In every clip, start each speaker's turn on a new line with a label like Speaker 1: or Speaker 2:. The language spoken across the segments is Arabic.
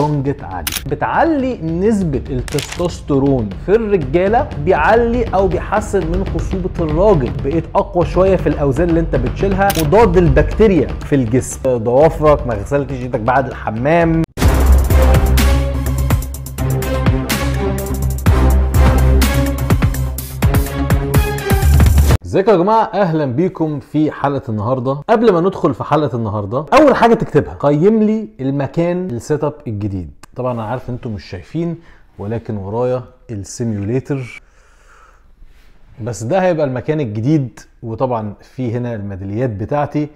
Speaker 1: تنجت عالي بتعلي نسبة التستوستيرون في الرجالة بيعلي او بيحسن من خصوبة الراجل بقيت اقوى شوية في الاوزان اللي انت بتشيلها مضاد البكتيريا في الجسم ضوافرك ما غسلتش ايدك بعد الحمام ازيكم يا جماعه اهلا بيكم في حلقه النهارده قبل ما ندخل في حلقه النهارده اول حاجه تكتبها قيم لي المكان السيت اب الجديد طبعا انا عارف ان انتم مش شايفين ولكن ورايا السيميوليتر بس ده هيبقى المكان الجديد وطبعا في هنا الميداليات بتاعتي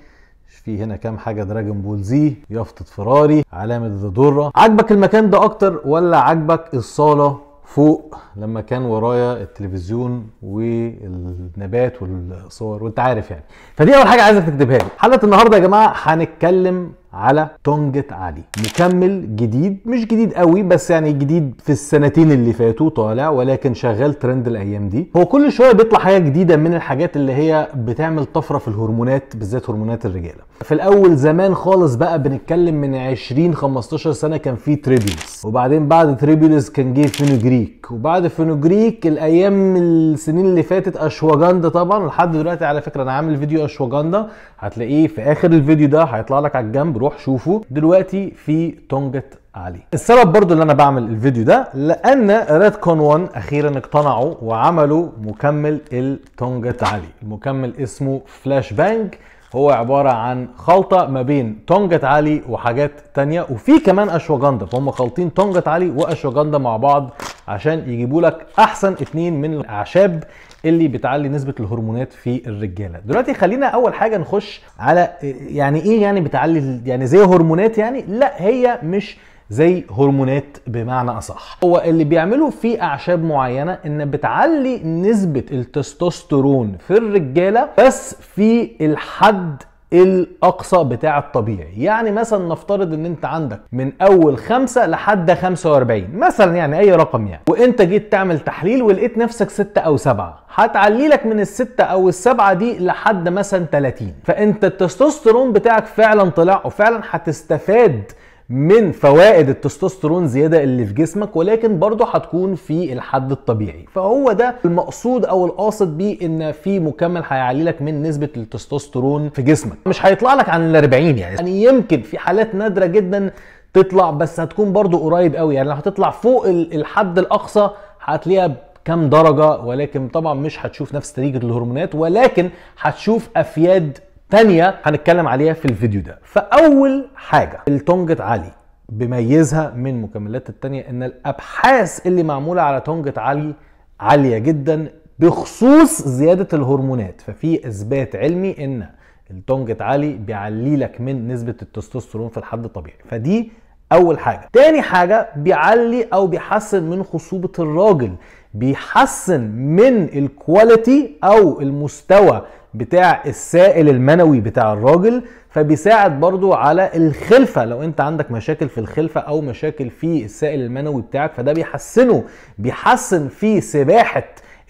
Speaker 1: في هنا كام حاجه دراجون بول زي يافطه فراري علامه الذره عجبك المكان ده اكتر ولا عجبك الصاله فوق لما كان ورايا التلفزيون والنبات والصور وانت عارف يعني فدي اول حاجه عايزك تكتبها لي حلقه النهارده يا جماعه هنتكلم على تونجة علي مكمل جديد مش جديد قوي بس يعني جديد في السنتين اللي فاتوا طالع ولكن شغال ترند الايام دي هو كل شويه بيطلع حاجه جديده من الحاجات اللي هي بتعمل طفره في الهرمونات بالذات هرمونات الرجاله في الاول زمان خالص بقى بنتكلم من 20 15 سنه كان في تريبيولس وبعدين بعد تريبيولس كان جه فينوجريك وبعد فينوجريك الايام السنين اللي فاتت اشواجندا طبعا لحد دلوقتي على فكره انا عامل فيديو اشواجندا هتلاقيه في اخر الفيديو ده هيطلع لك على الجنب روح شوفه دلوقتي في تونجة علي السبب برضو اللي انا بعمل الفيديو ده لان ريد كون 1 اخيرا اقتنعوا وعملوا مكمل التونجة علي المكمل اسمه فلاش بانج هو عبارة عن خلطة ما بين تونجة علي وحاجات تانية وفي كمان اشواجندا فهم خالطين تونجة علي واشواجندا مع بعض عشان يجيبوا لك احسن اثنين من الاعشاب اللي بتعلي نسبه الهرمونات في الرجاله دلوقتي خلينا اول حاجه نخش على يعني ايه يعني بتعلي يعني زي هرمونات يعني لا هي مش زي هرمونات بمعنى اصح هو اللي بيعمله في اعشاب معينه ان بتعلي نسبه التستوستيرون في الرجاله بس في الحد الاقصى بتاع الطبيعي يعني مثلا نفترض ان انت عندك من اول خمسة لحد 45 مثلا يعني اي رقم يعني وانت جيت تعمل تحليل ولقيت نفسك ستة او سبعة هتعلي لك من الستة او السبعة دي لحد مثلا 30 فانت التستوستيرون بتاعك فعلا طلع وفعلا هتستفاد من فوائد التستوستيرون زياده اللي في جسمك ولكن برضه هتكون في الحد الطبيعي فهو ده المقصود او القاصد بيه ان في مكمل هيعلي لك من نسبه التستوستيرون في جسمك مش هيطلع لك عن ال 40 يعني. يعني يمكن في حالات نادره جدا تطلع بس هتكون برضه قريب قوي يعني لو هتطلع فوق الحد الاقصى هتلاقيها كم درجة ولكن طبعا مش هتشوف نفس نتيجة الهرمونات ولكن هتشوف أفياد تانية هنتكلم عليها في الفيديو ده فأول حاجة التونجة علي بيميزها من مكملات التانية ان الابحاث اللي معمولة على تونجة علي عالية جدا بخصوص زيادة الهرمونات ففي اثبات علمي ان التونجة علي بيعلي لك من نسبة التستوستيرون في الحد الطبيعي فدي اول حاجه تاني حاجه بيعلي او بيحسن من خصوبه الراجل بيحسن من الكواليتي او المستوى بتاع السائل المنوي بتاع الراجل فبيساعد برضو على الخلفه لو انت عندك مشاكل في الخلفه او مشاكل في السائل المنوي بتاعك فده بيحسنه بيحسن في سباحه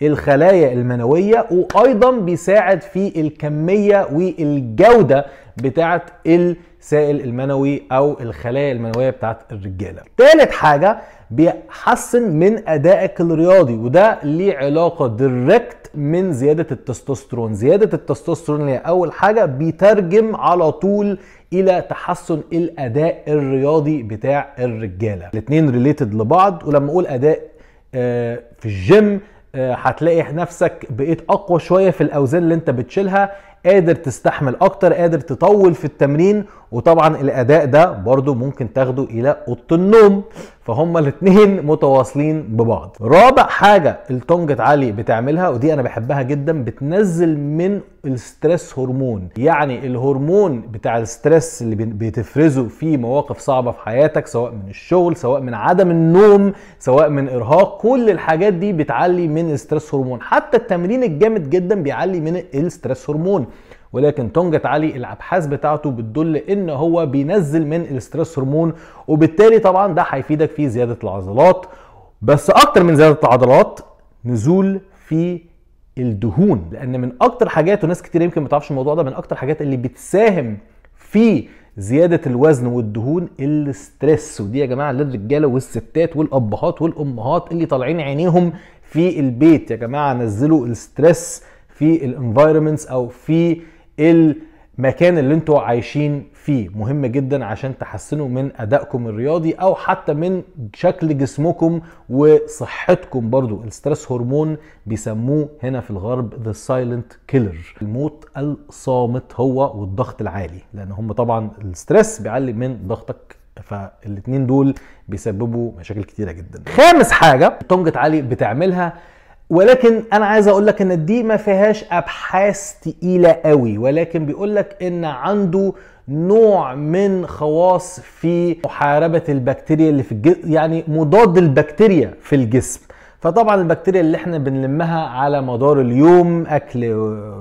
Speaker 1: الخلايا المنويه وايضا بيساعد في الكميه والجوده بتاعه السائل المنوي او الخلايا المنويه بتاعه الرجاله. تالت حاجه بيحسن من ادائك الرياضي وده ليه علاقه ديركت من زياده التستوستيرون زياده التستوستيرون اللي هي اول حاجه بيترجم على طول الى تحسن الاداء الرياضي بتاع الرجاله الاثنين ريليتد لبعض ولما اقول اداء آه، في الجيم آه، هتلاقي نفسك بقيت اقوى شويه في الاوزان اللي انت بتشيلها قادر تستحمل اكتر قادر تطول في التمرين وطبعا الاداء ده برضو ممكن تاخده الى اوضه النوم فهم الاثنين متواصلين ببعض رابع حاجه التونج علي بتعملها ودي انا بحبها جدا بتنزل من الستريس هرمون يعني الهرمون بتاع الستريس اللي بتفرزه في مواقف صعبه في حياتك سواء من الشغل سواء من عدم النوم سواء من ارهاق كل الحاجات دي بتعلي من الستريس هرمون حتى التمرين الجامد جدا بيعلي من الستريس هرمون ولكن تونجت علي الابحاث بتاعته بتدل ان هو بينزل من الاسترس هرمون وبالتالي طبعا ده هيفيدك في زياده العضلات بس اكتر من زياده العضلات نزول في الدهون لان من اكتر حاجات وناس كتير يمكن ما تعرفش الموضوع ده من اكتر حاجات اللي بتساهم في زياده الوزن والدهون الاسترس ودي يا جماعه للرجاله والستات والابهات والامهات اللي طالعين عينيهم في البيت يا جماعه نزلوا الاسترس في الانفايرمنتس او في المكان اللي انتوا عايشين فيه مهم جدا عشان تحسنوا من ادائكم الرياضي او حتى من شكل جسمكم وصحتكم برضو الستريس هرمون بيسموه هنا في الغرب ذا سايلنت كيلر الموت الصامت هو والضغط العالي لان هم طبعا الستريس بيعلي من ضغطك فالاتنين دول بيسببوا مشاكل كتيره جدا خامس حاجه تونجت علي بتعملها ولكن انا عايز اقول لك ان دي ما فيهاش ابحاث تقيله قوي ولكن بيقول لك ان عنده نوع من خواص في محاربه البكتيريا اللي في الجسم يعني مضاد البكتيريا في الجسم فطبعا البكتيريا اللي احنا بنلمها على مدار اليوم اكل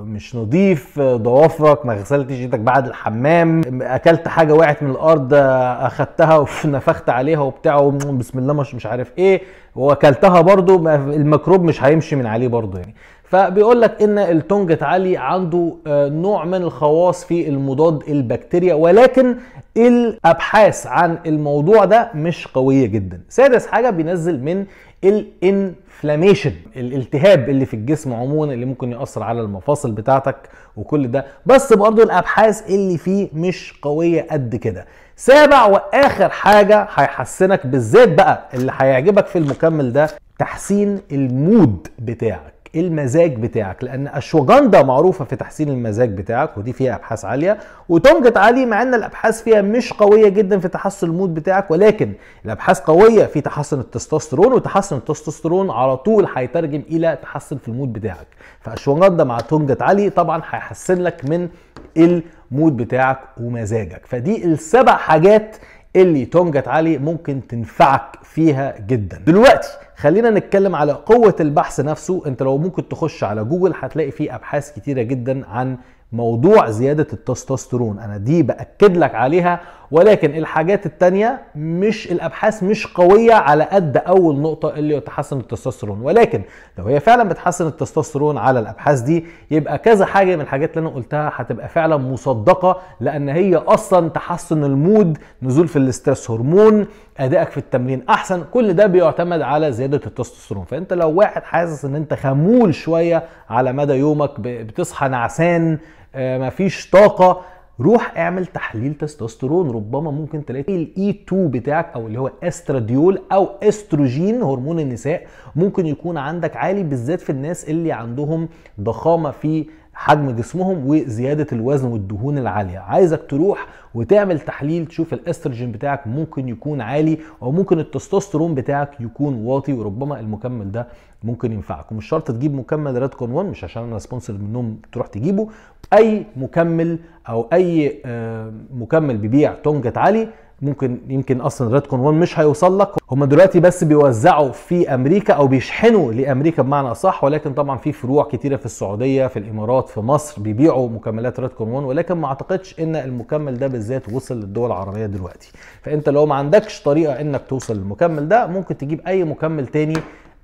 Speaker 1: مش نظيف ضوافرك ما غسلتش ايدك بعد الحمام اكلت حاجه وقعت من الارض اخدتها ونفخت عليها وبتاع بسم الله مش مش عارف ايه واكلتها برضو الميكروب مش هيمشي من عليه برضو يعني فبيقول لك ان التونج علي عنده آه، نوع من الخواص في المضاد البكتيريا ولكن الابحاث عن الموضوع ده مش قويه جدا سادس حاجه بينزل من الانفلاميشن الالتهاب اللي في الجسم عموما اللي ممكن ياثر على المفاصل بتاعتك وكل ده بس برضو الابحاث اللي فيه مش قويه قد كده سابع واخر حاجه هيحسنك بالذات بقى اللي هيعجبك في المكمل ده تحسين المود بتاعك المزاج بتاعك لان اشوجندا معروفه في تحسين المزاج بتاعك ودي فيها ابحاث عاليه وتونجت عالي مع ان الابحاث فيها مش قويه جدا في تحسن المود بتاعك ولكن الابحاث قويه في تحسن التستوستيرون وتحسن التستوستيرون على طول هيترجم الى تحسن في المود بتاعك فاشوجندا مع تونجت عالي طبعا هيحسن لك من المود بتاعك ومزاجك فدي السبع حاجات اللي تونجت علي ممكن تنفعك فيها جدا دلوقتي خلينا نتكلم على قوة البحث نفسه انت لو ممكن تخش على جوجل هتلاقي فيه ابحاث كتيرة جدا عن موضوع زيادة التستوستيرون انا دي باكد لك عليها ولكن الحاجات التانية مش الابحاث مش قويه على قد اول نقطه اللي تحسن التستوستيرون ولكن لو هي فعلا بتحسن التستوستيرون على الابحاث دي يبقى كذا حاجه من الحاجات اللي انا قلتها هتبقى فعلا مصدقه لان هي اصلا تحسن المود نزول في الاسترس هرمون ادائك في التمرين احسن كل ده بيعتمد على زياده التستوستيرون فانت لو واحد حاسس ان انت خمول شويه على مدى يومك بتصحى نعسان آه، مفيش طاقه روح اعمل تحليل تستوستيرون ربما ممكن تلاقي الاي 2 e بتاعك او اللي هو استراديول او استروجين هرمون النساء ممكن يكون عندك عالي بالذات في الناس اللي عندهم ضخامه في حجم جسمهم وزياده الوزن والدهون العاليه عايزك تروح وتعمل تحليل تشوف الاستروجين بتاعك ممكن يكون عالي او ممكن التستوستيرون بتاعك يكون واطي وربما المكمل ده ممكن ينفعك ومش شرط تجيب مكمل ريدكون 1 مش عشان انا سبونسر منهم تروح تجيبه اي مكمل او اي آه، مكمل بيبيع تونجة علي ممكن يمكن اصلا ريدكون 1 مش هيوصل لك هم دلوقتي بس بيوزعوا في امريكا او بيشحنوا لامريكا بمعنى اصح ولكن طبعا في فروع كتيره في السعوديه في الامارات في مصر بيبيعوا مكملات ريدكون 1 ولكن ما اعتقدش ان المكمل ده بالذات وصل للدول العربيه دلوقتي فانت لو ما عندكش طريقه انك توصل للمكمل ده ممكن تجيب اي مكمل تاني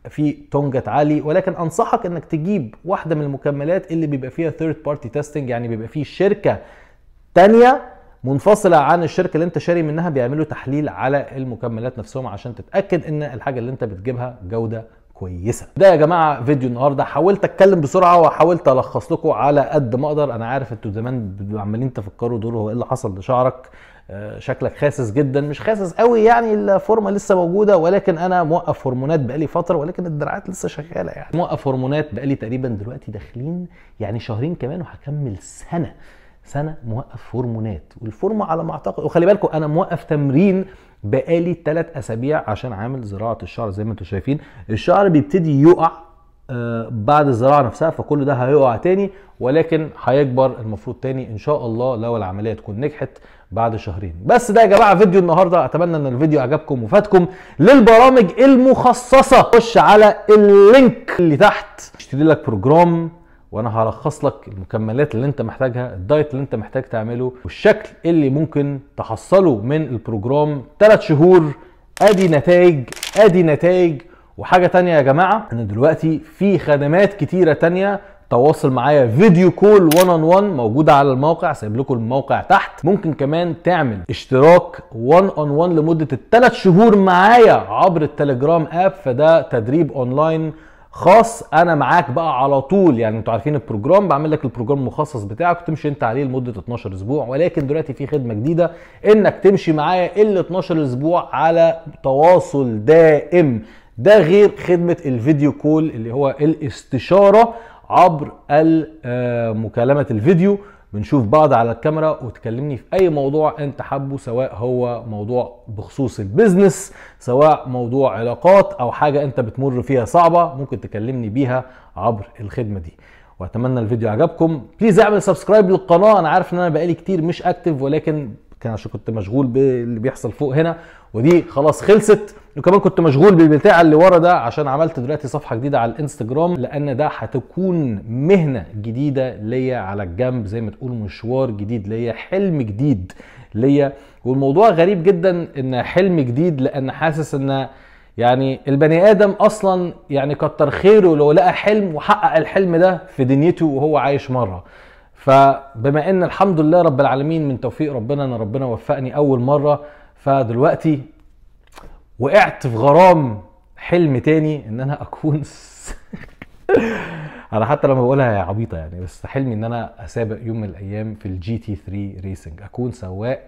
Speaker 1: في تونجت عالي ولكن انصحك انك تجيب واحده من المكملات اللي بيبقى فيها ثيرد بارتي تيستنج يعني بيبقى فيه شركه تانية منفصلة عن الشركة اللي انت شاري منها بيعملوا تحليل على المكملات نفسهم عشان تتأكد ان الحاجة اللي انت بتجيبها جودة كويسه ده يا جماعه فيديو النهارده حاولت اتكلم بسرعه وحاولت الخص لكم على قد ما اقدر انا عارف انتوا زمان عمالين تفكروا دول هو ايه اللي حصل لشعرك آه، شكلك خاسس جدا مش خاسس قوي يعني الفورمه لسه موجوده ولكن انا موقف هرمونات بقالي فتره ولكن الدراعات لسه شغاله يعني موقف هرمونات بقالي تقريبا دلوقتي داخلين يعني شهرين كمان وهكمل سنه سنه موقف هرمونات والفورمه على ما اعتقد وخلي بالكم انا موقف تمرين بقالي ثلاث اسابيع عشان عامل زراعه الشعر زي ما انتم شايفين الشعر بيبتدي يقع آه، بعد الزراعه نفسها فكل ده هيقع تاني ولكن هيكبر المفروض تاني ان شاء الله لو العمليه تكون نجحت بعد شهرين بس ده يا جماعه فيديو النهارده اتمنى ان الفيديو عجبكم وفاتكم للبرامج المخصصه خش على اللينك اللي تحت اشتري لك بروجرام وانا هلخص لك المكملات اللي انت محتاجها الدايت اللي انت محتاج تعمله والشكل اللي ممكن تحصله من البروجرام ثلاث شهور ادي نتائج ادي نتائج وحاجه تانية يا جماعه ان دلوقتي في خدمات كتيره تانية تواصل معايا فيديو كول 1 اون 1 موجوده على الموقع سايب لكم الموقع تحت ممكن كمان تعمل اشتراك 1 اون 1 لمده الثلاث شهور معايا عبر التليجرام اب فده تدريب اونلاين خاص انا معاك بقى على طول يعني انتوا عارفين البروجرام بعمل لك البروجرام المخصص بتاعك تمشي انت عليه لمده 12 اسبوع ولكن دلوقتي في خدمه جديده انك تمشي معايا ال 12 اسبوع على تواصل دائم ده غير خدمه الفيديو كول اللي هو الاستشاره عبر آه، مكالمه الفيديو بنشوف بعض على الكاميرا وتكلمني في اي موضوع انت حابه سواء هو موضوع بخصوص البيزنس سواء موضوع علاقات او حاجه انت بتمر فيها صعبه ممكن تكلمني بيها عبر الخدمه دي واتمنى الفيديو عجبكم بليز اعمل سبسكرايب للقناه انا عارف ان انا بقالي كتير مش اكتف ولكن كان عشان كنت مشغول باللي بيحصل فوق هنا ودي خلاص خلصت وكمان كنت مشغول بالبتاع اللي ورا ده عشان عملت دلوقتي صفحه جديده على الانستجرام لان ده هتكون مهنه جديده ليا على الجنب زي ما تقول مشوار جديد ليا حلم جديد ليا والموضوع غريب جدا ان حلم جديد لان حاسس ان يعني البني ادم اصلا يعني كتر خيره لو لقى حلم وحقق الحلم ده في دنيته وهو عايش مره فبما ان الحمد لله رب العالمين من توفيق ربنا ان ربنا وفقني اول مره فدلوقتي وقعت في غرام حلم تاني ان انا اكون انا حتى لما بقولها يا عبيطه يعني بس حلمي ان انا اسابق يوم من الايام في الجي تي 3 ريسنج اكون سواق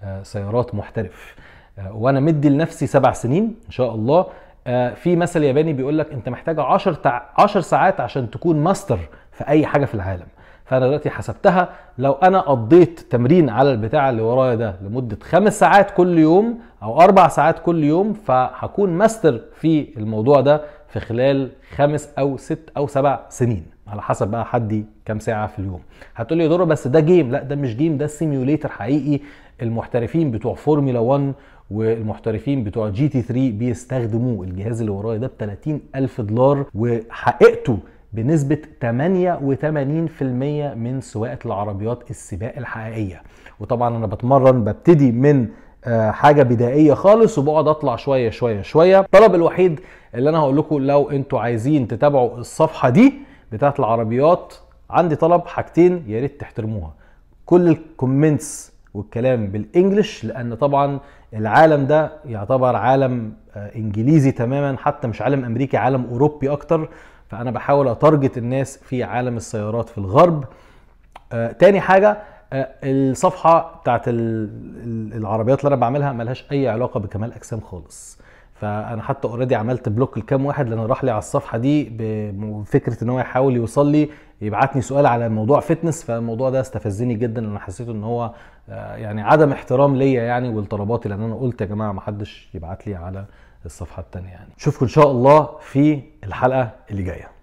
Speaker 1: آه، سيارات محترف آه، وانا مدي لنفسي سبع سنين ان شاء الله آه، في مثل ياباني بيقول لك انت محتاج 10 10 ساعات عشان تكون ماستر في اي حاجه في العالم فانا دلوقتي حسبتها لو انا قضيت تمرين على البتاع اللي ورايا ده لمده خمس ساعات كل يوم او اربع ساعات كل يوم فهكون ماستر في الموضوع ده في خلال خمس او ست او سبع سنين على حسب بقى حدي كام ساعه في اليوم هتقول لي يا دورة بس ده جيم لا ده مش جيم ده سيميوليتر حقيقي المحترفين بتوع فورمولا 1 والمحترفين بتوع جي تي 3 بيستخدموه الجهاز اللي ورايا ده ب 30000 دولار وحققته بنسبة 88% من سواقة العربيات السباق الحقيقية وطبعا أنا بتمرن ببتدي من آه، حاجه بدائيه خالص وبقعد اطلع شويه شويه شويه الطلب الوحيد اللي انا هقول لكم لو انتوا عايزين تتابعوا الصفحه دي بتاعه العربيات عندي طلب حاجتين يا ريت تحترموها كل الكومنتس والكلام بالانجلش لان طبعا العالم ده يعتبر عالم آه، انجليزي تماما حتى مش عالم امريكي عالم اوروبي اكتر فانا بحاول اتارجت الناس في عالم السيارات في الغرب آه تاني حاجه آه الصفحه بتاعت العربيات اللي انا بعملها ملهاش اي علاقه بكمال اجسام خالص فانا حتى اوريدي عملت بلوك لكام واحد لان راح لي على الصفحه دي بفكره ان هو يحاول يوصل لي يبعتني سؤال على موضوع فتنس فالموضوع ده استفزني جدا لان حسيت ان هو آه، يعني عدم احترام ليا يعني ولطلباتي لان انا قلت يا جماعه ما حدش يبعت لي على الصفحه الثانيه يعني اشوفكم ان شاء الله في الحلقه اللي جايه